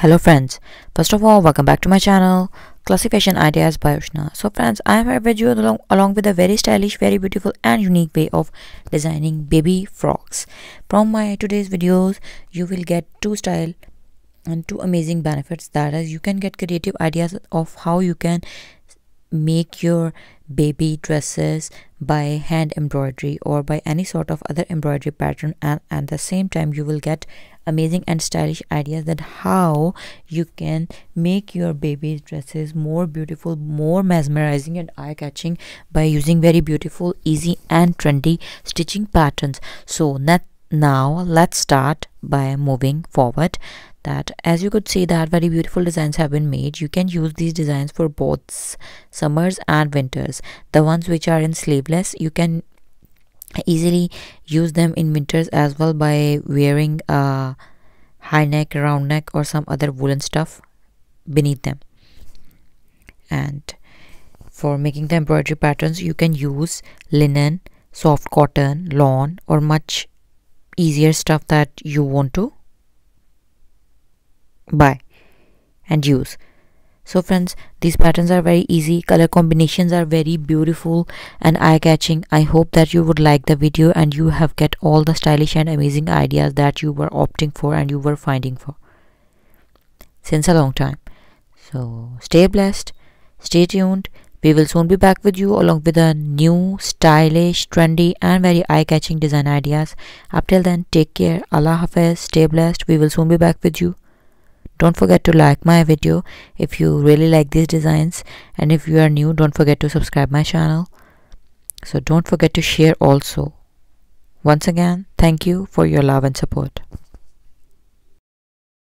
Hello friends, first of all welcome back to my channel Classification Ideas by Ushna. So friends, I am here with you along, along with a very stylish, very beautiful and unique way of designing baby frogs. From my today's videos, you will get two style and two amazing benefits that is you can get creative ideas of how you can make your baby dresses by hand embroidery or by any sort of other embroidery pattern and at the same time you will get amazing and stylish ideas that how you can make your baby's dresses more beautiful more mesmerizing and eye-catching by using very beautiful easy and trendy stitching patterns so now let's start by moving forward that as you could see that very beautiful designs have been made you can use these designs for both summers and winters the ones which are in sleeveless you can easily use them in winters as well by wearing a high neck round neck or some other woolen stuff beneath them and for making the embroidery patterns you can use linen soft cotton lawn or much easier stuff that you want to buy and use so friends these patterns are very easy color combinations are very beautiful and eye-catching i hope that you would like the video and you have get all the stylish and amazing ideas that you were opting for and you were finding for since a long time so stay blessed stay tuned we will soon be back with you along with a new, stylish, trendy and very eye-catching design ideas. Up till then, take care. Allah Hafiz. Stay blessed. We will soon be back with you. Don't forget to like my video if you really like these designs. And if you are new, don't forget to subscribe my channel. So don't forget to share also. Once again, thank you for your love and support.